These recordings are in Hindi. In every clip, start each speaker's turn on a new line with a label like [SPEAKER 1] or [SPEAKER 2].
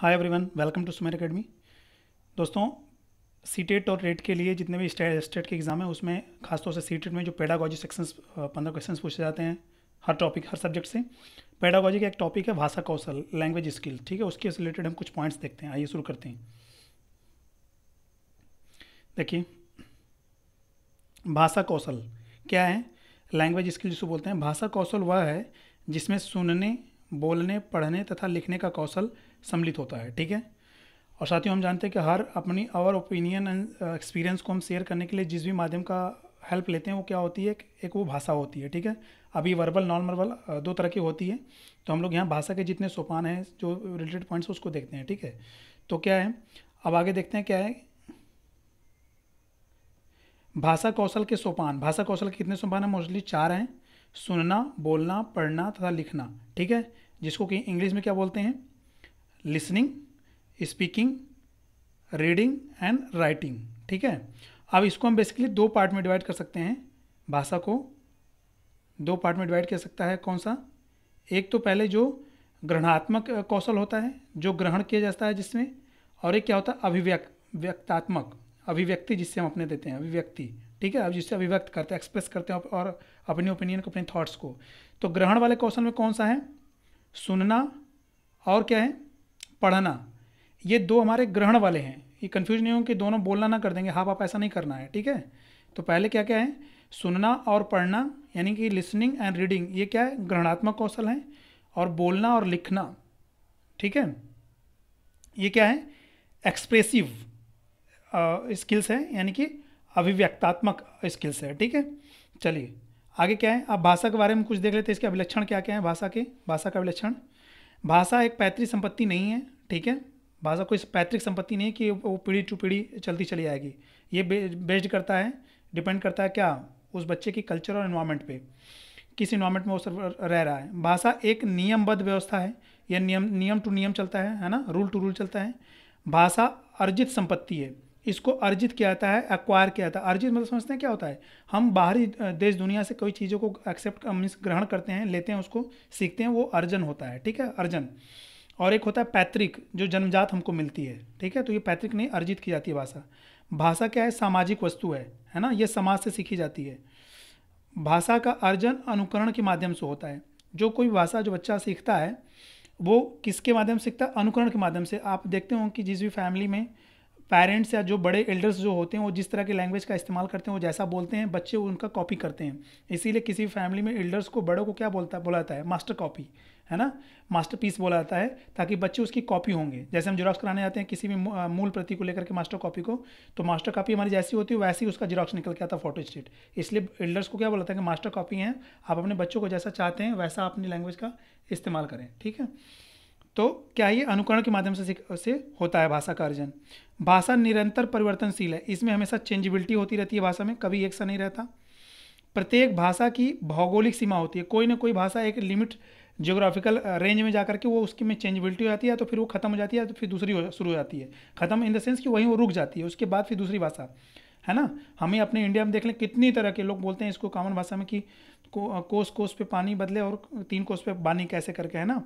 [SPEAKER 1] hi everyone welcome to Sumer academy दोस्तों सी टेट e और रेट के लिए जितने भी स्टेट स्टेट के एग्ज़ाम हैं उसमें खासतौर से सी टेट e में जो पेडागॉजी सेक्शंस पंद्रह क्वेश्चंस पूछे जाते हैं हर टॉपिक हर सब्जेक्ट से पेडागॉजी का एक टॉपिक है भाषा कौशल लैंग्वेज स्किल ठीक है उसके रिलेटेड हम कुछ पॉइंट्स देखते हैं आइए शुरू करते हैं देखिए भाषा कौशल क्या है लैंग्वेज स्किल जिसको बोलते हैं भाषा कौशल वह है जिसमें सुनने बोलने पढ़ने तथा लिखने का कौशल सम्मिलित होता है ठीक है और साथियों हम जानते हैं कि हर अपनी और ओपिनियन एंड एक्सपीरियंस को हम शेयर करने के लिए जिस भी माध्यम का हेल्प लेते हैं वो क्या होती है एक वो भाषा होती है ठीक है अभी वर्बल नॉन वर्बल दो तरह की होती है तो हम लोग यहाँ भाषा के जितने सोपान हैं जो रिलेटेड पॉइंट्स उसको देखते हैं ठीक है तो क्या है अब आगे देखते हैं क्या है भाषा कौशल के सोपान भाषा कौशल के कितने सोपान हैं मोस्टली चार हैं सुनना बोलना पढ़ना तथा लिखना ठीक है जिसको कि इंग्लिश में क्या बोलते हैं listening speaking reading and writing ठीक है अब इसको हम बेसिकली दो पार्ट में डिवाइड कर सकते हैं भाषा को दो पार्ट में डिवाइड कर सकता है कौन सा एक तो पहले जो ग्रहणात्मक कौशल होता है जो ग्रहण किया जाता है जिसमें और एक क्या होता है अभिव्यक्त व्यक्तात्मक अभिव्यक्ति जिससे हम अपने देते हैं अभिव्यक्ति ठीक है आप जिससे अभिव्यक्त करते हैं एक्सप्रेस करते हैं और अपने ओपिनियन को अपने थॉट्स को तो ग्रहण वाले कौशल में कौन सा है सुनना और क्या है पढ़ना ये दो हमारे ग्रहण वाले हैं ये कन्फ्यूज नहीं हो कि दोनों बोलना ना कर देंगे हाँ आप ऐसा नहीं करना है ठीक है तो पहले क्या क्या है सुनना और पढ़ना यानी कि लिसनिंग एंड रीडिंग ये क्या है ग्रहणात्मक कौशल है और बोलना और लिखना ठीक है ये क्या है एक्सप्रेसिव स्किल्स हैं यानी कि अभिव्यक्तात्मक स्किल्स है ठीक है चलिए आगे क्या है आप भाषा के बारे में कुछ देख लेते हैं इसके अभिलक्षण क्या क्या है भाषा के भाषा का अभिलक्षण भाषा एक पैतृक संपत्ति नहीं है ठीक है भाषा कोई पैतृक संपत्ति नहीं है कि वो पीढ़ी टू पीढ़ी चलती चली जाएगी ये बेस्ड करता है डिपेंड करता है क्या उस बच्चे की कल्चर और इन्वायरमेंट पे किस इन्वायरमेंट में वो रह रहा है भाषा एक नियमबद्ध व्यवस्था है यह नियम नियम टू नियम चलता है है ना रूल टू रूल चलता है भाषा अर्जित संपत्ति है इसको अर्जित किया जाता है एक्वायर किया जाता है अर्जित मतलब समझते हैं क्या होता है हम बाहरी देश दुनिया से कोई चीज़ों को एक्सेप्ट मीन्स ग्रहण करते हैं लेते हैं उसको सीखते हैं वो अर्जन होता है ठीक है अर्जन और एक होता है पैतृक जो जन्मजात हमको मिलती है ठीक है तो ये पैतृक नहीं अर्जित की जाती है भाषा भाषा क्या है सामाजिक वस्तु है है ना ये समाज से सीखी जाती है भाषा का अर्जन अनुकरण के माध्यम से होता है जो कोई भाषा जो बच्चा सीखता है वो किसके माध्यम से सीखता है अनुकरण के माध्यम से आप देखते हो कि जिस भी फैमिली में पेरेंट्स या जो बड़े एल्डर्स जो होते हैं वो जिस तरह के लैंग्वेज का इस्तेमाल करते हैं वो जैसा बोलते हैं बच्चे उनका कॉपी करते हैं इसीलिए किसी फैमिली में एल्डर्स को बड़ों को क्या बोलता बोला जाता है मास्टर कॉपी है ना मास्टर पीस बोला जाता है ताकि बच्चे उसकी कॉपी होंगे जैसे हम जिराक्स कराने जाते हैं किसी भी मूल प्रति को लेकर के मास्टर कॉपी को तो मास्टर कॉपी हमारी जैसी होती है वैसे ही उसका जिराक्स निकल के आता है फोटो स्टेट इसलिए एल्डर्स को क्या बोला था कि मास्टर कॉपी हैं आप अपने बच्चों को जैसा चाहते हैं वैसा अपनी लैंग्वेज का इस्तेमाल करें ठीक है तो क्या ये अनुकरण के माध्यम से से होता है भाषा का अर्जन भाषा निरंतर परिवर्तनशील है इसमें हमेशा चेंजिबिलिटी होती रहती है भाषा में कभी एक सा नहीं रहता प्रत्येक भाषा की भौगोलिक सीमा होती है कोई ना कोई भाषा एक लिमिट जियोग्राफिकल रेंज में जाकर के वो उसकी में चेंजबिलिटी हो जाती है तो फिर वो खत्म हो जाती है तो फिर दूसरी शुरू हो जाती है खत्म इन द सेंस कि वहीं वो रुक जाती है उसके बाद फिर दूसरी भाषा है ना हमें अपने इंडिया में देख लें कितनी तरह के लोग बोलते हैं इसको कॉमन भाषा में कि को, कोस कोस पे पानी बदले और तीन कोस पे पानी कैसे करके है ना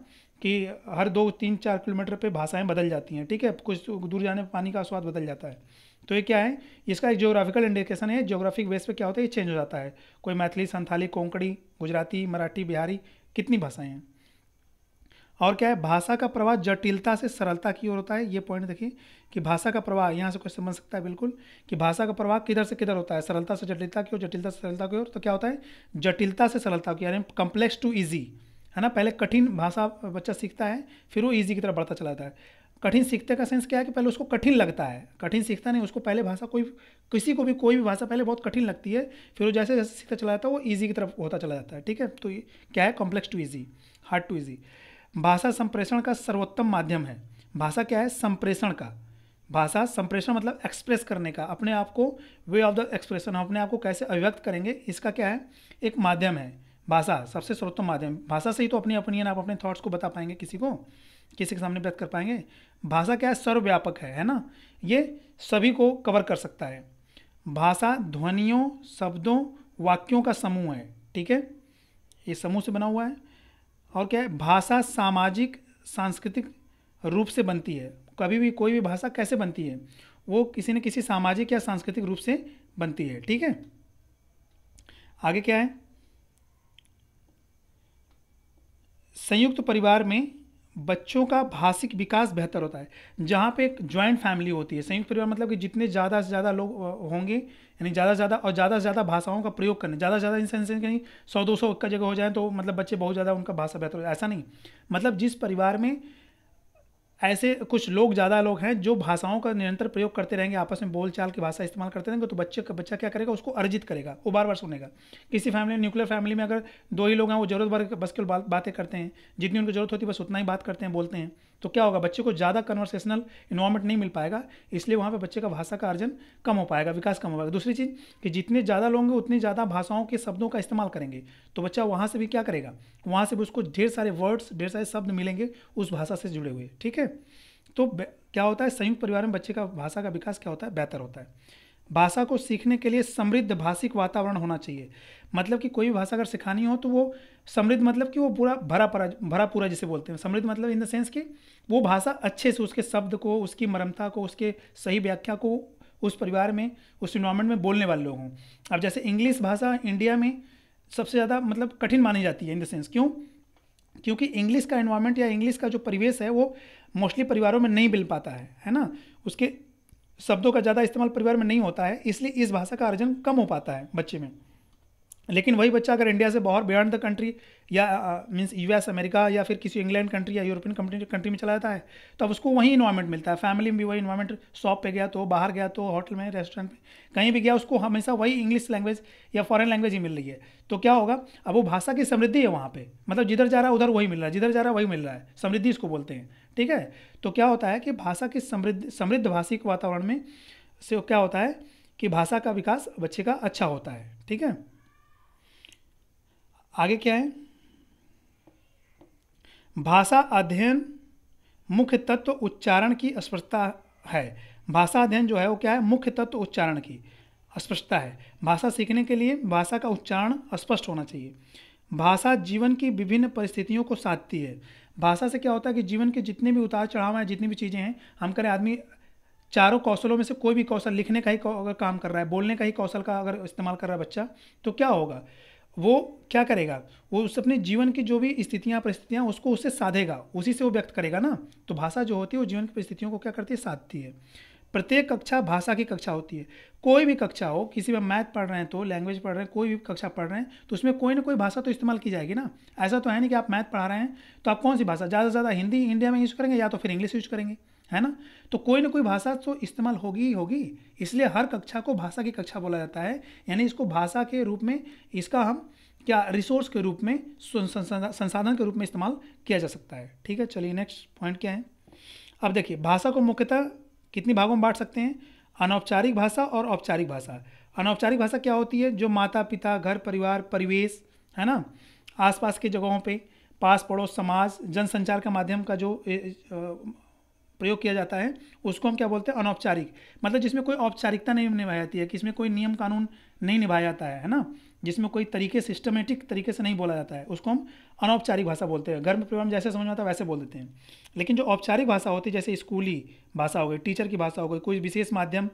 [SPEAKER 1] कि हर दो तीन चार किलोमीटर पे भाषाएं बदल जाती हैं ठीक है कुछ दूर जाने पर पानी का स्वाद बदल जाता है तो ये क्या है इसका एक ज्योग्राफिकल इंडिकेशन है जियोग्राफिक बेस पे क्या होता है ये चेंज हो जाता है कोई मैथिली संथाली कोंकड़ी गुजराती मराठी बिहारी कितनी भाषाएं हैं और क्या है भाषा का प्रवाह जटिलता से सरलता की ओर होता है ये पॉइंट देखिए कि भाषा का प्रवाह यहाँ से क्वेश्चन बन सकता है बिल्कुल कि भाषा का प्रवाह किधर से किधर होता है सरलता से जटिलता की ओर जटिलता से सरलता की ओर तो क्या होता है जटिलता से सरलता की यानी कम्प्लेक्स टू ईजी है ना पहले कठिन भाषा बच्चा सीखता है फिर वो ईजी की तरफ बढ़ता चला जाता है कठिन सीखते का सेंस क्या है कि पहले उसको कठिन लगता है कठिन सीखता नहीं उसको पहले भाषा कोई किसी को भी कोई भी भाषा पहले बहुत कठिन लगती है फिर वो जैसे जैसे सीखता चला जाता है वो ईजी की तरफ होता चला जाता है ठीक है तो क्या है complex to easy hard to easy भाषा संप्रेषण का सर्वोत्तम माध्यम है भाषा क्या है संप्रेषण का भाषा संप्रेषण मतलब एक्सप्रेस करने का अपने आप को वे ऑफ द एक्सप्रेशन हम अपने आप को कैसे अभिव्यक्त करेंगे इसका क्या है एक माध्यम है भाषा सबसे सर्वोत्तम माध्यम भाषा से ही तो अपनी ओपिनियन आप अपने थॉट्स को बता पाएंगे किसी को किसी के सामने व्यक्त कर पाएंगे भाषा क्या है सर्वव्यापक है है ना ये सभी को कवर कर सकता है भाषा ध्वनियों शब्दों वाक्यों का समूह है ठीक है ये समूह से बना हुआ है और क्या है भाषा सामाजिक सांस्कृतिक रूप से बनती है कभी भी कोई भी भाषा कैसे बनती है वो किसी न किसी सामाजिक या सांस्कृतिक रूप से बनती है ठीक है आगे क्या है संयुक्त परिवार में बच्चों का भाषिक विकास बेहतर होता है जहाँ पे एक ज्वाइंट फैमिली होती है संयुक्त परिवार मतलब कि जितने ज़्यादा से ज़्यादा लोग होंगे यानी ज़्यादा से ज़्यादा और ज़्यादा से ज़्यादा भाषाओं का प्रयोग करने ज़्यादा से ज़्यादा इन सेंस कहीं सौ दो सौ का जगह हो जाए तो मतलब बच्चे बहुत ज़्यादा उनका भाषा बेहतर हो ऐसा नहीं मतलब जिस परिवार में ऐसे कुछ लोग ज़्यादा लोग हैं जो भाषाओं का निरंतर प्रयोग करते रहेंगे आपस में बोलचाल की भाषा इस्तेमाल करते रहेंगे तो बच्चे का बच्चा क्या करेगा उसको अर्जित करेगा वो बार बार सुनेगा किसी फैमिली में न्यूक्लियर फैमिली में अगर दो ही लोग हैं वो जरूरत भर बस केवल बातें करते हैं जितनी उनको जरूरत होती है बस उतना ही बात करते हैं बोलते हैं तो क्या होगा बच्चे को ज़्यादा कन्वर्सेशनल इन्वायरमेंट नहीं मिल पाएगा इसलिए वहाँ पर बच्चे का भाषा का अर्जन कम हो पाएगा विकास कम हो पाएगा दूसरी चीज़ कि जितने ज़्यादा लोग होंगे उतनी ज़्यादा भाषाओं के शब्दों का इस्तेमाल करेंगे तो बच्चा वहाँ से भी क्या करेगा वहाँ से भी उसको ढेर सारे वर्ड्स ढेर सारे शब्द मिलेंगे उस भाषा से जुड़े हुए ठीक है तो क्या होता है संयुक्त परिवार में बच्चे का भाषा का विकास क्या होता है बेहतर होता है भाषा को सीखने के लिए समृद्ध भाषिक वातावरण होना चाहिए मतलब कि कोई भी भाषा अगर सिखानी हो तो वो समृद्ध मतलब कि वो पूरा भरा परा भरा पूरा जिसे बोलते हैं समृद्ध मतलब इन द सेंस कि वो भाषा अच्छे से उसके शब्द को उसकी मरमता को उसके सही व्याख्या को उस परिवार में उस इन्वायरमेंट में बोलने वाले लोग हों अब जैसे इंग्लिश भाषा इंडिया में सबसे ज़्यादा मतलब कठिन मानी जाती है इन द सेंस क्यों क्योंकि इंग्लिश का इन्वायरमेंट या इंग्लिश का जो परिवेश है वो मोस्टली परिवारों में नहीं मिल पाता है है ना उसके शब्दों का ज़्यादा इस्तेमाल परिवार में नहीं होता है इसलिए इस भाषा का अर्जन कम हो पाता है बच्चे में लेकिन वही बच्चा अगर इंडिया से बाहर बियॉन्ड द कंट्री या मीन्स एस अमेरिका या फिर किसी इंग्लैंड कंट्री या यूरोपियन कंट्री कंट्री में चला जाता है तो अब उसको वही इन्वायरमेंट मिलता है फैमिली में भी वही इन्वायरमेंट शॉप पे गया तो बाहर गया तो होटल में रेस्टोरेंट में कहीं भी गया उसको हमेशा वही इंग्लिश लैंग्वेज या फॉरन लैंग्वेज ही मिल रही है तो क्या होगा अब वो भाषा की समृद्धि है वहाँ पर मतलब जिधर जा रहा है उधर वही मिल रहा है जिधर जा रहा है वही मिल रहा है समृद्धि इसको बोलते हैं ठीक है तो क्या होता है कि भाषा की समृद्ध समृद्ध भाषिक वातावरण में से क्या होता है कि भाषा का विकास बच्चे का अच्छा होता है ठीक है आगे क्या है भाषा अध्ययन मुख्य तत्व उच्चारण की स्पष्टता है भाषा अध्ययन जो है वो क्या है मुख्य तत्व उच्चारण की स्पष्टता है भाषा सीखने के लिए भाषा का उच्चारण स्पष्ट होना चाहिए भाषा जीवन की विभिन्न परिस्थितियों को साधती है भाषा से क्या होता है कि जीवन के जितने भी उतार चढ़ाव हैं जितनी भी चीज़ें हैं हम करें आदमी चारों कौशलों में से कोई भी कौशल लिखने का ही अगर काम कर रहा है बोलने का ही कौशल का अगर इस्तेमाल कर रहा है बच्चा तो क्या होगा वो क्या करेगा वो उस अपने जीवन की जो भी स्थितियाँ परिस्थितियाँ उसको उससे साधेगा उसी से वो व्यक्त करेगा ना तो भाषा जो होती है वो जीवन की परिस्थितियों को क्या करती है साधती है प्रत्येक कक्षा भाषा की कक्षा होती है कोई भी कक्षा हो किसी में मैथ पढ़ रहे हैं तो लैंग्वेज पढ़ रहे हैं कोई भी कक्षा पढ़ रहे हैं तो उसमें कोई ना कोई भाषा तो इस्तेमाल की जाएगी ना ऐसा तो है नहीं कि आप मैथ पढ़ा रहे हैं तो आप कौन सी भाषा ज़्यादा से ज़्यादा हिंदी इंडिया में यूज़ करेंगे या तो फिर इंग्लिश यूज़ करेंगे है ना तो कोई ना कोई भाषा तो इस्तेमाल होगी ही होगी इसलिए हर कक्षा को भाषा की कक्षा बोला जाता है यानी इसको भाषा के रूप में इसका हम क्या रिसोर्स के रूप में संसाधन के रूप में इस्तेमाल किया जा सकता है ठीक है चलिए नेक्स्ट पॉइंट क्या है अब देखिए भाषा को मुख्यतः कितनी भागों में बांट सकते हैं अनौपचारिक भाषा और औपचारिक भाषा अनौपचारिक भाषा क्या होती है जो माता पिता घर परिवार परिवेश है ना आसपास के जगहों पे पास पड़ोस समाज जनसंचार के माध्यम का जो प्रयोग किया जाता है उसको हम क्या बोलते हैं अनौपचारिक मतलब जिसमें कोई औपचारिकता नहीं निभाई जाती है कि इसमें कोई नियम कानून नहीं निभाया जाता है है ना जिसमें कोई तरीके सिस्टमेटिक तरीके से नहीं बोला जाता है उसको हम अनौपचारिक भाषा बोलते हैं घर में प्रोग्राम जैसे समझ में आता है वैसे बोल देते हैं लेकिन जो औपचारिक भाषा होती है जैसे स्कूली भाषा हो गई टीचर की भाषा हो गई कोई विशेष माध्यम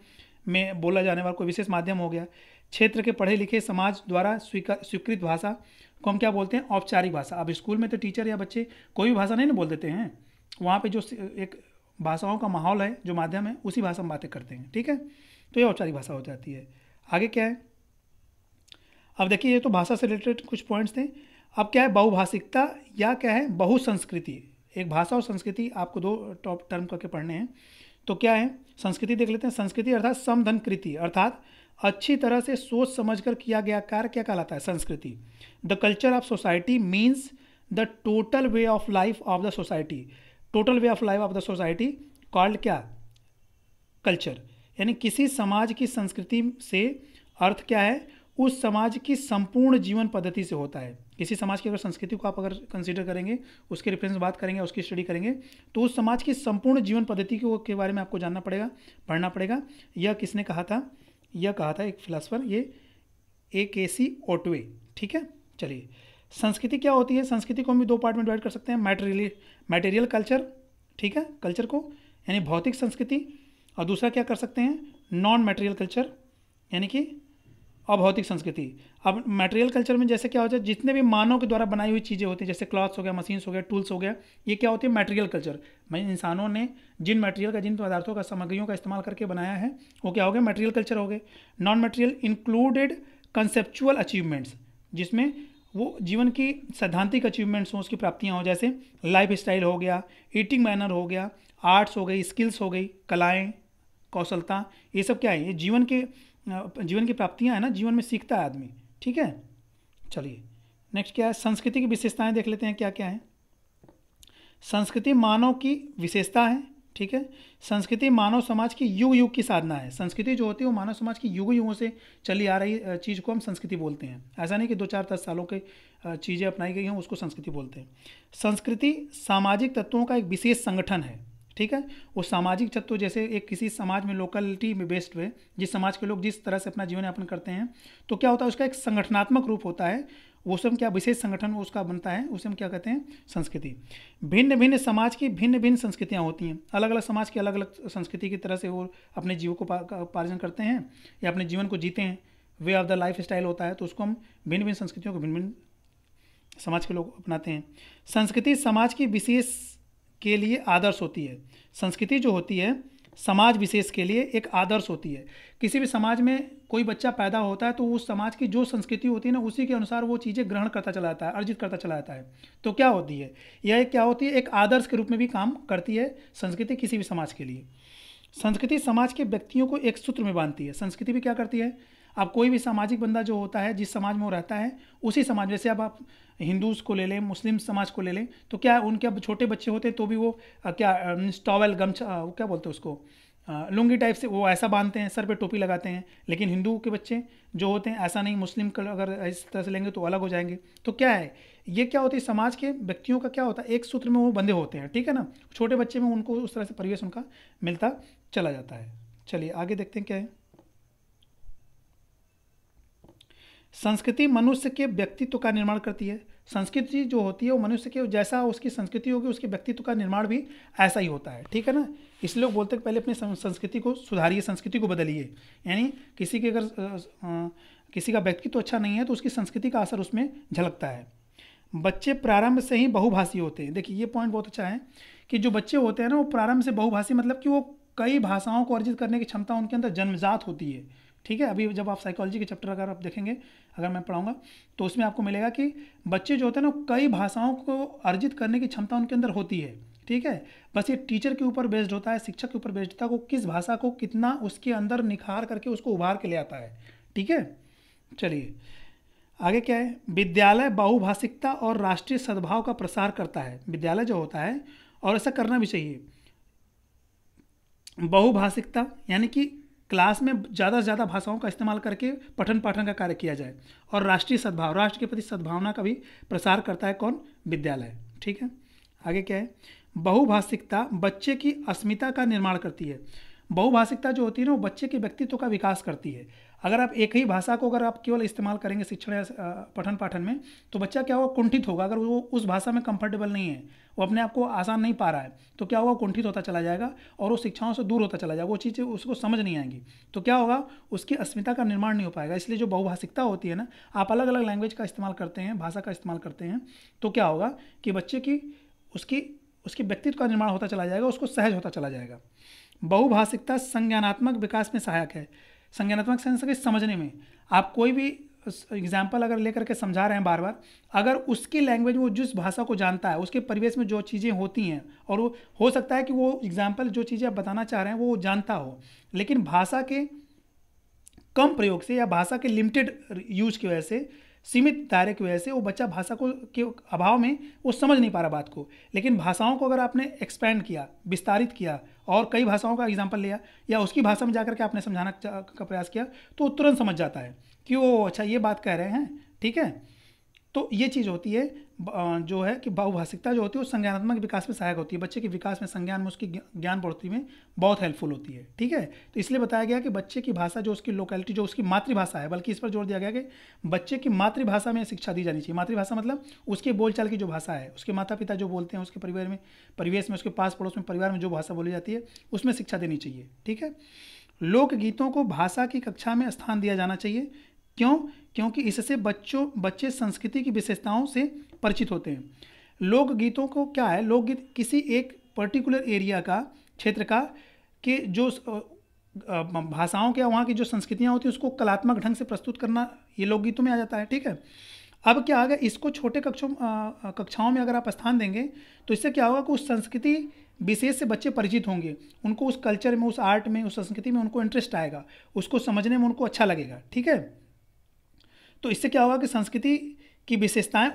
[SPEAKER 1] में बोला जाने वाला कोई विशेष माध्यम हो गया क्षेत्र के पढ़े लिखे समाज द्वारा स्वीकार स्वीकृत भाषा को हम क्या बोलते हैं औपचारिक भाषा अब स्कूल में तो टीचर या बच्चे कोई भी भाषा नहीं ना बोल देते हैं वहाँ पे जो एक भाषाओं का माहौल है जो माध्यम है उसी भाषा में बातें करते हैं ठीक है तो ये औपचारिक भाषा हो जाती है आगे क्या है अब देखिए ये तो भाषा से रिलेटेड कुछ पॉइंट्स थे अब क्या है बहुभाषिकता या क्या है बहुसंस्कृति एक भाषा और संस्कृति आपको दो टॉप टर्म करके पढ़ने हैं तो क्या है संस्कृति देख लेते हैं संस्कृति अर्थात समधन कृति अर्थात अच्छी तरह से सोच समझ कर किया गया कार्य क्या कहलाता है संस्कृति the culture of society means the total way of life of the society total way of life of the society called क्या कल्चर यानी किसी समाज की संस्कृति से अर्थ क्या है उस समाज की संपूर्ण जीवन पद्धति से होता है किसी समाज की अगर संस्कृति को आप अगर कंसिडर करेंगे उसके रेफरेंस बात करेंगे उसकी स्टडी करेंगे तो उस समाज की संपूर्ण जीवन पद्धति को के बारे में आपको जानना पड़ेगा पढ़ना पड़ेगा यह किसने कहा था यह कहा था एक फिलासफर ये ए के सी ओटवे ठीक है चलिए संस्कृति क्या होती है संस्कृति को हम भी दो पार्ट में डिवाइड कर सकते हैं मैटेरियल मैटेरियल कल्चर ठीक है कल्चर को यानी भौतिक संस्कृति और दूसरा क्या कर सकते हैं नॉन मैटेरियल कल्चर यानी कि अभौतिक संस्कृति अब मटेरियल कल्चर में जैसे क्या होता है जितने भी मानव के द्वारा बनाई हुई चीज़ें होती हैं जैसे क्लॉथ्स हो गया मशीन्स हो गया टूल्स हो गया ये क्या होती है मटेरियल कल्चर मैं इंसानों ने जिन मटेरियल का जिन पदार्थों का सामग्रियों का इस्तेमाल करके बनाया है वो क्या हो गया मटेरियल कल्चर हो गए non material included conceptual achievements जिसमें वो जीवन की सैद्धांतिक अचीवमेंट्स हों उसकी प्राप्तियाँ हों जैसे लाइफ स्टाइल हो गया ईटिंग मैनर हो गया आर्ट्स हो गई स्किल्स हो गई कलाएँ कौशलता ये सब क्या है ये जीवन के जीवन की प्राप्तियाँ हैं ना जीवन में सीखता है आदमी ठीक है चलिए नेक्स्ट क्या है संस्कृति की विशेषताएं देख लेते हैं क्या क्या है संस्कृति मानव की विशेषता है ठीक है संस्कृति मानव समाज की युग युग की साधना है संस्कृति जो होती है वो मानव समाज की युग युगों से चली आ रही चीज़ को हम संस्कृति बोलते हैं ऐसा नहीं कि दो चार दस सालों के चीज़ें अपनाई गई हैं उसको संस्कृति बोलते हैं संस्कृति सामाजिक तत्वों का एक विशेष संगठन है ठीक है वो सामाजिक तत्व जैसे एक किसी समाज में लोकलिटी में बेस्ड हुए जिस समाज के लोग जिस तरह से अपना जीवन यापन करते हैं तो क्या होता है उसका एक संगठनात्मक रूप होता है उसम क्या विशेष संगठन उसका बनता है उसे हम क्या कहते हैं संस्कृति भिन्न भिन्न समाज की भिन्न भिन्न संस्कृतियाँ होती हैं अलग अलग समाज की अलग अलग संस्कृति की तरह से वो अपने जीव को पार्जन करते हैं या अपने जीवन को जीते हैं way of the life style होता है तो उसको हम भिन्न भिन्न संस्कृतियों को भिन्न भिन्न समाज के लोग अपनाते हैं संस्कृति समाज की विशेष के लिए आदर्श होती है संस्कृति जो होती है समाज विशेष के लिए एक आदर्श होती है किसी भी समाज में कोई बच्चा पैदा होता है तो उस समाज की जो संस्कृति होती है ना उसी के अनुसार वो चीज़ें ग्रहण करता चला जाता है अर्जित करता चला जाता है तो क्या होती है यह क्या होती है एक आदर्श के रूप में भी काम करती है संस्कृति किसी भी समाज के लिए संस्कृति समाज के व्यक्तियों को एक सूत्र में बांधती है संस्कृति भी क्या करती है आप कोई भी सामाजिक बंदा जो होता है जिस समाज में वो रहता है उसी समाज में जैसे अब आप हिंदूज को ले लें मुस्लिम समाज को ले लें तो क्या उनके अब छोटे बच्चे होते हैं तो भी वो क्या टॉवल गमछा क्या बोलते हैं उसको लुंगी टाइप से वो ऐसा बांधते हैं सर पे टोपी लगाते हैं लेकिन हिंदू के बच्चे जो होते हैं ऐसा नहीं मुस्लिम का अगर इस तरह से लेंगे तो अलग हो जाएंगे तो क्या है ये क्या होती है समाज के व्यक्तियों का क्या होता है एक सूत्र में वो बंधे होते हैं ठीक है ना छोटे बच्चे में उनको उस तरह से परिवेश उनका मिलता चला जाता है चलिए आगे देखते हैं क्या है संस्कृति मनुष्य के व्यक्तित्व का निर्माण करती है संस्कृति जो होती है वो मनुष्य के जैसा उसकी संस्कृति होगी उसके व्यक्तित्व का निर्माण भी ऐसा ही होता है ठीक है ना इसलिए लोग बोलते हैं पहले अपनी संस्कृति को सुधारिए संस्कृति को बदलिए यानी किसी के अगर किसी का व्यक्तित्व अच्छा नहीं है तो उसकी संस्कृति का असर उसमें झलकता है बच्चे प्रारंभ से ही बहुभाषी होते हैं देखिए ये पॉइंट बहुत अच्छा है कि जो बच्चे होते हैं ना वो प्रारंभ से बहुभाषी मतलब कि वो कई भाषाओं को अर्जित करने की क्षमता उनके अंदर जन्मजात होती है ठीक है अभी जब आप साइकोलॉजी के चैप्टर अगर आप देखेंगे अगर मैं पढ़ाऊंगा तो उसमें आपको मिलेगा कि बच्चे जो होते हैं ना कई भाषाओं को अर्जित करने की क्षमता उनके अंदर होती है ठीक है बस ये टीचर के ऊपर बेस्ड होता है शिक्षक के ऊपर बेस्ड होता है वो किस भाषा को कितना उसके अंदर निखार करके उसको उभार के ले आता है ठीक है चलिए आगे क्या है विद्यालय बहुभाषिकता और राष्ट्रीय सद्भाव का प्रसार करता है विद्यालय जो होता है और ऐसा करना भी चाहिए बहुभाषिकता यानी कि क्लास में ज़्यादा से ज़्यादा भाषाओं का इस्तेमाल करके पठन पाठन का कार्य किया जाए और राष्ट्रीय सद्भाव राष्ट्र के प्रति सद्भावना का भी प्रसार करता है कौन विद्यालय ठीक है आगे क्या है बहुभाषिकता बच्चे की अस्मिता का निर्माण करती है बहुभाषिकता जो होती है ना वो बच्चे के व्यक्तित्व का विकास करती है अगर आप एक ही भाषा को अगर आप केवल इस्तेमाल करेंगे शिक्षण या पठन पाठन में तो बच्चा क्या होगा कुंठित होगा अगर वो उस भाषा में कंफर्टेबल नहीं है वो अपने आप को आसान नहीं पा रहा है तो क्या होगा कुंठित होता चला जाएगा और वो शिक्षाओं से दूर होता चला जाएगा वो चीज़ें उसको समझ नहीं आएंगी तो क्या होगा उसकी अस्मिता का निर्माण नहीं हो पाएगा इसलिए जो बहुभाषिकता होती है ना आप अलग अलग लैंग्वेज का इस्तेमाल करते हैं भाषा का इस्तेमाल करते हैं तो क्या होगा कि बच्चे की उसकी उसके व्यक्तित्व का निर्माण होता चला जाएगा उसको सहज होता चला जाएगा बहुभाषिकता संज्ञानात्मक विकास में सहायक है संज्ञानात्मक सेंस के समझने में आप कोई भी एग्जाम्पल अगर लेकर के समझा रहे हैं बार बार अगर उसकी लैंग्वेज वो जिस भाषा को जानता है उसके परिवेश में जो चीज़ें होती हैं और वो हो सकता है कि वो एग्जाम्पल जो चीज़ें आप बताना चाह रहे हैं वो जानता हो लेकिन भाषा के कम प्रयोग से या भाषा के लिमिटेड यूज की वजह से सीमित दायरे की वजह से वो बच्चा भाषा को के अभाव में वो समझ नहीं पा रहा बात को लेकिन भाषाओं को अगर आपने एक्सपैंड किया विस्तारित किया और कई भाषाओं का एग्जाम्पल लिया या उसकी भाषा में जाकर के आपने समझाना का प्रयास किया तो तुरंत समझ जाता है कि वो अच्छा ये बात कह रहे हैं ठीक है तो ये चीज़ होती है जो है कि बहुभाषिकता जो होती है वो संज्ञानात्मक विकास में सहायक होती है बच्चे के विकास में संज्ञान में उसकी ज्ञान बढ़ोतरी में बहुत हेल्पफुल होती है ठीक है तो इसलिए बताया गया कि बच्चे की भाषा जो उसकी लोकेलिटी जो उसकी मातृभाषा है बल्कि इस पर जोर दिया गया कि बच्चे की मातृभाषा में शिक्षा दी जानी चाहिए मातृभाषा मतलब उसके बोलचाल की जो भाषा है उसके माता पिता जो बोलते हैं उसके परिवार में परिवेश में उसके पास पड़ोस में परिवार में जो भाषा बोली जाती है उसमें शिक्षा देनी चाहिए ठीक है लोकगीतों को भाषा की कक्षा में स्थान दिया जाना चाहिए क्यों क्योंकि इससे बच्चों बच्चे संस्कृति की विशेषताओं से परिचित होते हैं लोकगीतों को क्या है लोकगीत किसी एक पर्टिकुलर एरिया का क्षेत्र का के जो भाषाओं के वहाँ की जो संस्कृतियाँ होती हैं उसको कलात्मक ढंग से प्रस्तुत करना ये लोकगीतों में आ जाता है ठीक है अब क्या गया इसको छोटे कक्षों कक्षाओं में अगर आप स्थान देंगे तो इससे क्या होगा कि उस संस्कृति विशेष से बच्चे परिचित होंगे उनको उस कल्चर में उस आर्ट में उस संस्कृति में उनको इंटरेस्ट आएगा उसको समझने में उनको अच्छा लगेगा ठीक है तो इससे क्या होगा कि संस्कृति की विशेषताएं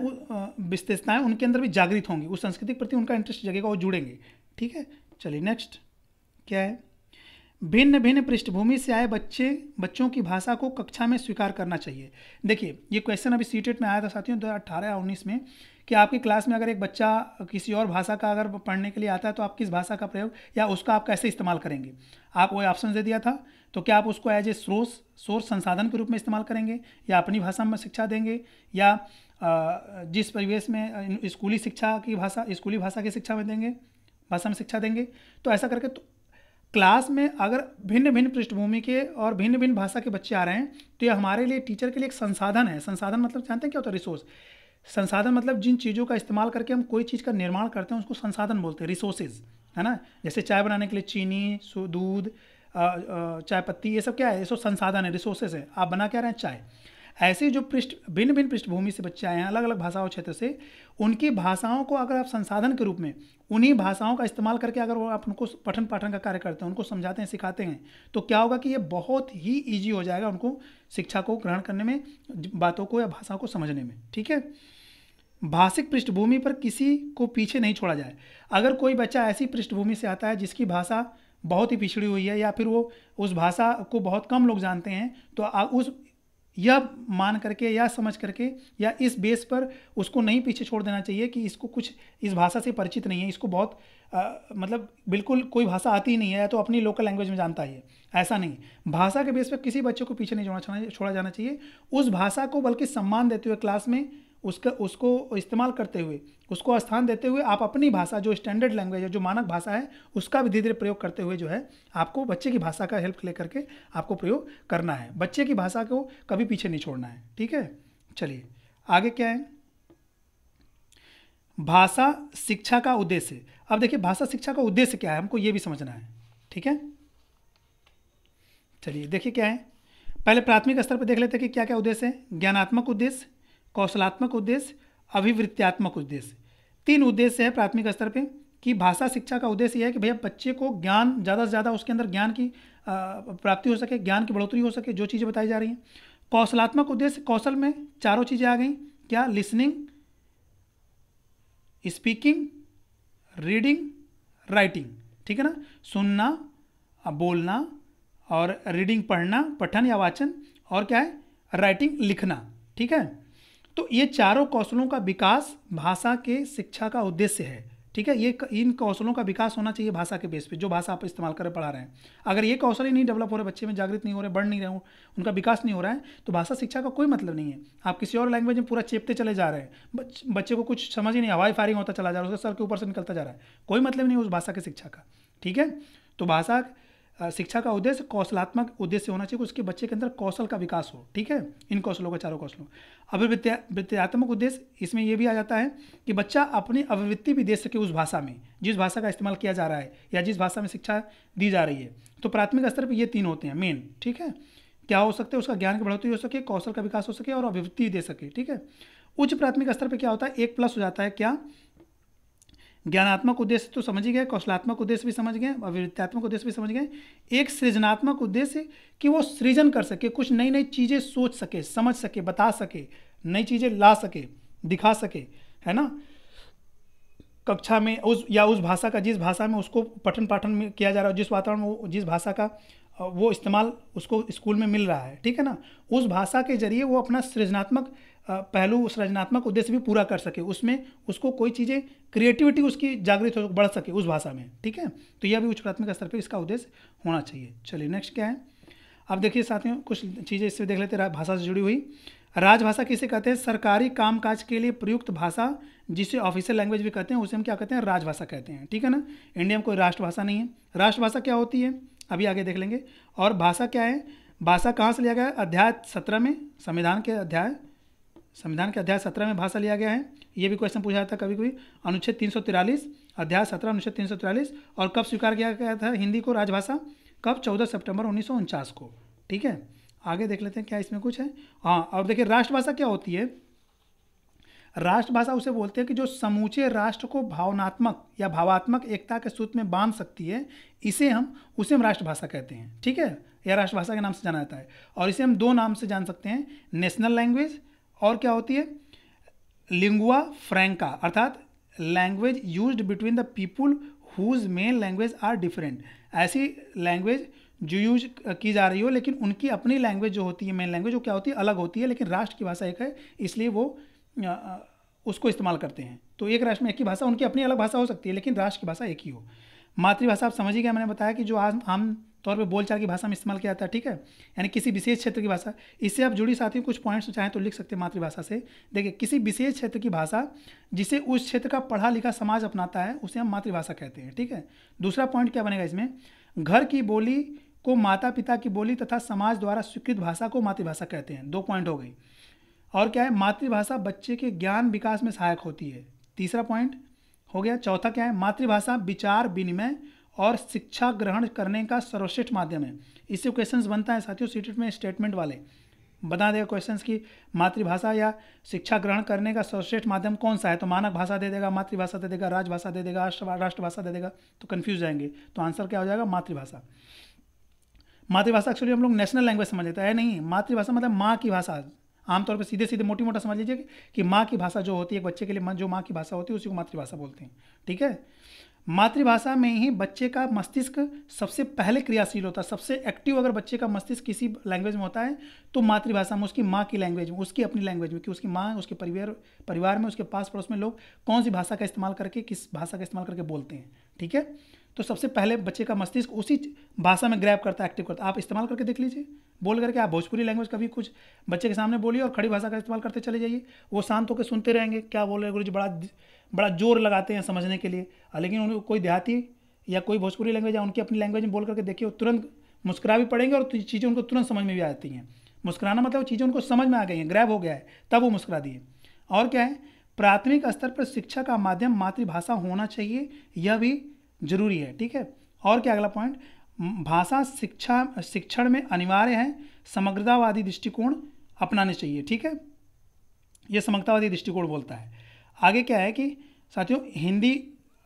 [SPEAKER 1] विशेषताएं उनके अंदर भी जागृत होंगी उस संस्कृति के प्रति उनका इंटरेस्ट जगेगा वो जुड़ेंगे ठीक है चलिए नेक्स्ट क्या है भिन्न भिन्न पृष्ठभूमि से आए बच्चे बच्चों की भाषा को कक्षा में स्वीकार करना चाहिए देखिए ये क्वेश्चन अभी सीटेट e में आया था साथियों दो हज़ार अठारह या उन्नीस में कि आपकी क्लास में अगर एक बच्चा किसी और भाषा का अगर पढ़ने के लिए आता है तो आप किस भाषा का प्रयोग या उसका आप कैसे इस्तेमाल करेंगे आप वो ऑप्शन दे दिया था तो क्या आप उसको एज ए सोर्स सोर्स संसाधन के रूप में इस्तेमाल करेंगे या अपनी भाषा में शिक्षा देंगे या जिस परिवेश में स्कूली शिक्षा की भाषा स्कूली भाषा की शिक्षा में देंगे भाषा में शिक्षा देंगे तो ऐसा करके तो क्लास में अगर भिन्न भिन्न पृष्ठभूमि के और भिन्न भिन्न भाषा के बच्चे आ रहे हैं तो ये हमारे लिए टीचर के लिए एक संसाधन है संसाधन मतलब जानते हैं क्या होता है रिसोर्स संसाधन मतलब जिन चीज़ों का इस्तेमाल करके हम कोई चीज़ का निर्माण करते हैं उसको संसाधन बोलते हैं रिसोर्सेज है ना जैसे चाय बनाने के लिए चीनी दूध चाय पत्ती ये सब क्या है ये सब संसाधन है रिसोर्सेज है आप बना क्या रहे हैं चाय ऐसे जो पृष्ठ भिन्न भिन्न पृष्ठभूमि से बच्चे आए हैं अलग अलग भाषाओं क्षेत्र से उनकी भाषाओं को अगर आप संसाधन के रूप में उन्हीं भाषाओं का इस्तेमाल करके अगर वो आप उनको पठन पाठन का कार्य करते हैं उनको समझाते हैं सिखाते हैं तो क्या होगा कि ये बहुत ही ईजी हो जाएगा उनको शिक्षा को ग्रहण करने में बातों को या भाषाओं को समझने में ठीक है भाषिक पृष्ठभूमि पर किसी को पीछे नहीं छोड़ा जाए अगर कोई बच्चा ऐसी पृष्ठभूमि से आता है जिसकी भाषा बहुत ही पिछड़ी हुई है या फिर वो उस भाषा को बहुत कम लोग जानते हैं तो उस यह मान करके या समझ करके या इस बेस पर उसको नहीं पीछे छोड़ देना चाहिए कि इसको कुछ इस भाषा से परिचित नहीं है इसको बहुत आ, मतलब बिल्कुल कोई भाषा आती ही नहीं है या तो अपनी लोकल लैंग्वेज में जानता ही है ऐसा नहीं भाषा के बेस पर किसी बच्चे को पीछे नहीं छोड़ना छोड़ा जाना चाहिए उस भाषा को बल्कि सम्मान देते हुए क्लास में उसका उसको इस्तेमाल करते हुए उसको स्थान देते हुए आप अपनी भाषा जो स्टैंडर्ड लैंग्वेज है जो मानक भाषा है उसका भी धीरे धीरे प्रयोग करते हुए जो है आपको बच्चे की भाषा का हेल्प लेकर के आपको प्रयोग करना है बच्चे की भाषा को कभी पीछे नहीं छोड़ना है ठीक है चलिए आगे क्या है भाषा शिक्षा का उद्देश्य अब देखिए भाषा शिक्षा का उद्देश्य क्या है हमको ये भी समझना है ठीक है चलिए देखिए क्या है पहले प्राथमिक स्तर पर देख लेते हैं कि क्या क्या उद्देश्य है ज्ञानात्मक उद्देश्य कौशलात्मक उद्देश्य अभिवृत्त्यात्मक उद्देश्य तीन उद्देश्य है प्राथमिक स्तर पे कि भाषा शिक्षा का उद्देश्य यह है कि भैया बच्चे को ज्ञान ज़्यादा से ज़्यादा उसके अंदर ज्ञान की प्राप्ति हो सके ज्ञान की बढ़ोतरी हो सके जो चीज़ें बताई जा रही हैं कौशलात्मक उद्देश्य कौशल में चारों चीज़ें आ गई क्या लिसनिंग स्पीकिंग रीडिंग राइटिंग ठीक है ना सुनना बोलना और रीडिंग पढ़ना पठन या वाचन और क्या है राइटिंग लिखना ठीक है तो ये चारों कौशलों का विकास भाषा के शिक्षा का उद्देश्य है ठीक है ये इन कौशलों का विकास होना चाहिए भाषा के बेस पे जो भाषा आप इस्तेमाल करें पढ़ा रहे हैं अगर ये कौशल ही नहीं डेवलप हो रहे बच्चे में जागृत नहीं हो रहे बढ़ नहीं रहे हो उनका विकास नहीं हो रहा है तो भाषा शिक्षा का कोई मतलब नहीं है आप किसी और लैंग्वेज में पूरा चेपते चले जा रहे हैं बच्चे को कुछ समझ ही नहीं हवाई फायरिंग होता चला जा रहा है उसका सर के ऊपर से निकलता जा रहा है कोई मतलब नहीं उस भाषा की शिक्षा का ठीक है तो भाषा शिक्षा का उद्देश्य कौशलात्मक उद्देश्य होना चाहिए उसके बच्चे के अंदर कौशल का विकास हो ठीक है इन कौशलों का चारों कौशलों अभिवृत्ति विद्यात्मक उद्देश्य इसमें यह भी आ जाता है कि बच्चा अपनी अभिवृत्ति भी दे सके उस भाषा में जिस भाषा का इस्तेमाल किया जा रहा है या जिस भाषा में शिक्षा दी जा रही है तो प्राथमिक स्तर पर ये तीन होते हैं मेन ठीक है क्या हो सकता है उसका ज्ञान की बढ़ोतरी हो सके कौशल का विकास हो सके और अभिवृत्ति दे सके ठीक है उच्च प्राथमिक स्तर पर क्या होता है एक प्लस हो जाता है क्या ज्ञानात्मक उद्देश्य तो समझ ही गए कौशलात्मक उद्देश्य भी समझ गए अभिवृत्तात्मक उद्देश्य भी समझ गए एक सृजनात्मक उद्देश्य कि वो सृजन कर सके कुछ नई नई चीज़ें सोच सके समझ सके बता सके नई चीज़ें ला सके दिखा सके है ना कक्षा में उस या उस भाषा का जिस भाषा में उसको पठन पाठन में किया जा रहा है जिस वातावरण में जिस भाषा का वो इस्तेमाल उसको स्कूल में मिल रहा है ठीक है ना उस भाषा के जरिए वो अपना सृजनात्मक पहलू उस रचनात्मक उद्देश्य भी पूरा कर सके उसमें उसको कोई चीज़ें क्रिएटिविटी उसकी जागृत हो बढ़ सके उस भाषा में ठीक है तो यह भी उच्च प्राथमिक स्तर पर इसका उद्देश्य होना चाहिए चलिए नेक्स्ट क्या है अब देखिए साथियों कुछ चीज़ें इससे देख लेते हैं भाषा से जुड़ी हुई राजभाषा किसे कहते हैं सरकारी कामकाज के लिए प्रयुक्त भाषा जिसे ऑफिशियल लैंग्वेज भी कहते हैं उसे हम क्या कहते हैं राजभाषा कहते हैं ठीक है ना इंडिया में कोई राष्ट्रभाषा नहीं है राष्ट्रभाषा क्या होती है अभी आगे देख लेंगे और भाषा क्या है भाषा कहाँ से लिया गया अध्याय सत्रह में संविधान के अध्याय संविधान के अध्याय सत्रह में भाषा लिया गया है ये भी क्वेश्चन पूछा जाता कभी कभी अनुच्छेद तीन अध्याय सत्रह अनुच्छेद तीन और कब स्वीकार किया गया था हिंदी को राजभाषा कब चौदह सेप्टेम्बर उन्नीस को ठीक है आगे देख लेते हैं क्या इसमें कुछ है हाँ और देखिए राष्ट्रभाषा क्या होती है राष्ट्रभाषा उसे बोलते हैं कि जो समूचे राष्ट्र को भावनात्मक या भावात्मक एकता के सूत्र में बांध सकती है इसे हम उसे हम राष्ट्रभाषा कहते हैं ठीक है या राष्ट्रभाषा के नाम से जाना जाता है और इसे हम दो नाम से जान सकते हैं नेशनल लैंग्वेज और क्या होती है लिंगुआ फ्रेंका अर्थात language use between the people whose main language are different ऐसी लैंग्वेज जो यूज की जा रही हो लेकिन उनकी अपनी लैंग्वेज जो होती है मेन लैंग्वेज वो क्या होती है अलग होती है लेकिन राष्ट्र की भाषा एक है इसलिए वो उसको इस्तेमाल करते हैं तो एक राष्ट्र में एक ही भाषा उनकी अपनी अलग भाषा हो सकती है लेकिन राष्ट्र की भाषा एक ही हो मातृभाषा आप समझिए मैंने बताया कि जो आज हम तौर पर बोलचाल की भाषा में इस्तेमाल किया जाता है ठीक है यानी किसी विशेष क्षेत्र की भाषा इससे आप जुड़ी साथियों कुछ पॉइंट्स चाहें तो लिख सकते हैं मातृभाषा से देखिए किसी विशेष क्षेत्र की भाषा जिसे उस क्षेत्र का पढ़ा लिखा समाज अपनाता है उसे हम मातृभाषा कहते हैं ठीक है दूसरा पॉइंट क्या बनेगा इसमें घर की बोली को माता पिता की बोली तथा समाज द्वारा स्वीकृत भाषा को मातृभाषा कहते हैं दो पॉइंट हो गई और क्या है मातृभाषा बच्चे के ज्ञान विकास में सहायक होती है तीसरा पॉइंट हो गया चौथा क्या है मातृभाषा विचार विनिमय और शिक्षा ग्रहण करने का सर्वश्रेष्ठ माध्यम है इससे क्वेश्चंस बनता है साथियों सीटेट में स्टेटमेंट वाले बता देगा क्वेश्चन की मातृभाषा या शिक्षा ग्रहण करने का सर्वश्रेष्ठ माध्यम कौन सा है तो मानक भाषा दे देगा मातृभाषा दे देगा राजभाषा दे देगा राष्ट्र राष्ट्रभाषा दे देगा तो कन्फ्यूज जाएंगे तो आंसर क्या हो जाएगा मातृभाषा मातृभाषा एक्चुअली हम लोग नेशनल लैंग्वेज समझ लेते हैं नहीं मातृभाषा मतलब माँ की भाषा आमतौर पर सीधे सीधे मोटी मोटा समझ लीजिए कि माँ की भाषा जो होती है बच्चे के लिए जो माँ की भाषा होती है उसी को मातृभाषा बोलते हैं ठीक है मातृभाषा में ही बच्चे का मस्तिष्क सबसे पहले क्रियाशील होता है सबसे एक्टिव अगर बच्चे का मस्तिष्क किसी लैंग्वेज में होता है तो मातृभाषा में उसकी माँ की लैंग्वेज में उसकी अपनी लैंग्वेज में कि उसकी माँ उसके परिवार परिवार में उसके पास पड़ोस में लोग कौन सी भाषा का इस्तेमाल करके किस भाषा का इस्तेमाल करके बोलते हैं ठीक है तो सबसे पहले बच्चे का मस्तिष्क उसी भाषा में ग्रैप करता है एक्टिव करता है आप इस्तेमाल करके देख लीजिए बोल करके आप भोजपुरी लैंग्वेज कभी कुछ बच्चे के सामने बोलिए और खड़ी भाषा का इस्तेमाल करते चले जाइए वो शांत होकर सुनते रहेंगे क्या बोल रहे गुरु जी बड़ा बड़ा जोर लगाते हैं समझने के लिए लेकिन उनको कोई देहाती या कोई भोजपुरी लैंग्वेज या उनकी अपनी लैंग्वेज में बोल करके देखिए तुरंत मुस्कुरा भी पड़ेंगे और चीज़ें उनको तुरंत समझ में भी आ जाती हैं मुस्कुराना मतलब चीज़ें उनको समझ में आ गई हैं ग्रैब हो गया है तब वो मुस्कुरा दिए और क्या है प्राथमिक स्तर पर शिक्षा का माध्यम मातृभाषा होना चाहिए यह भी जरूरी है ठीक है और क्या अगला पॉइंट भाषा शिक्षा शिक्षण में अनिवार्य है समग्रतावादी दृष्टिकोण अपनाने चाहिए ठीक है यह समग्रतावादी दृष्टिकोण बोलता है आगे क्या है कि साथियों हिंदी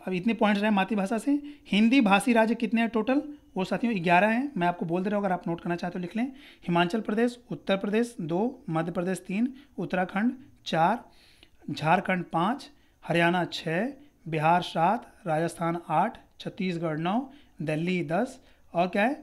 [SPEAKER 1] अब इतने पॉइंट्स रहे मातृभाषा से हिंदी भाषी राज्य कितने हैं टोटल वो साथियों ग्यारह हैं मैं आपको बोल दे रहा हूँ अगर आप नोट करना चाहते हो लिख लें हिमाचल प्रदेश उत्तर प्रदेश दो मध्य प्रदेश तीन उत्तराखंड चार झारखंड पाँच हरियाणा छः बिहार सात राजस्थान आठ छत्तीसगढ़ नौ दिल्ली दस और क्या है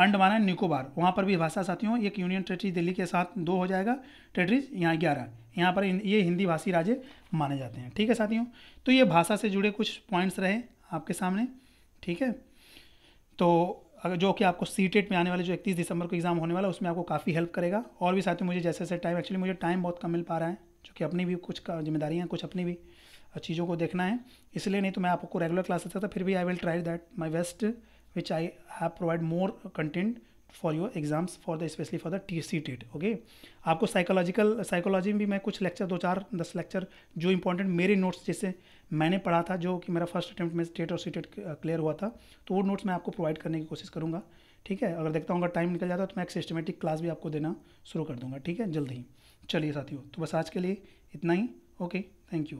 [SPEAKER 1] अंडमान एंड निकोबार वहाँ पर भी भाषा साथियों एक यूनियन टेरेटरी दिल्ली के साथ दो हो जाएगा टेरेटरीज यहाँ ग्यारह यहाँ पर ये हिंदी भाषी राज्य माने जाते हैं ठीक है साथियों तो ये भाषा से जुड़े कुछ पॉइंट्स रहे आपके सामने ठीक है तो अगर जो कि आपको सी टेट e में आने वाले जो इकतीस दिसंबर को एग्ज़ाम होने वाला है उसमें आपको काफ़ी हेल्प करेगा और भी साथियों मुझे जैसे जैसे टाइम एक्चुअली मुझे टाइम बहुत कम मिल पा रहा है क्योंकि अपनी भी कुछ जिम्मेदारियाँ कुछ अपनी भी चीज़ों को देखना है इसलिए नहीं तो मैं आपको रेगुलर क्लासेस देता फिर भी I will try that my best which I have provide more content for your exams for the specially for the T C TET okay आपको साइकोलॉजिकल साइकोलॉजी में भी मैं कुछ लेक्चर दो चार दस लेक्चर जो इंपॉर्टेंट मेरे नोट्स जैसे मैंने पढ़ा था जो कि मेरा फर्स्ट अटैम्प्ट में स्टेट और सी टेट क्लियर हुआ था तो वो नोट्स मैं आपको प्रोवाइड करने की कोशिश करूँगा ठीक है अगर देखता हूँ अगर टाइम निकल जाता है तो मैं एक सिस्टमेटिक क्लास भी आपको देना शुरू कर दूँगा ठीक है जल्द ही चलिए साथियों तो बस आज के लिए इतना ही ओके थैंक यू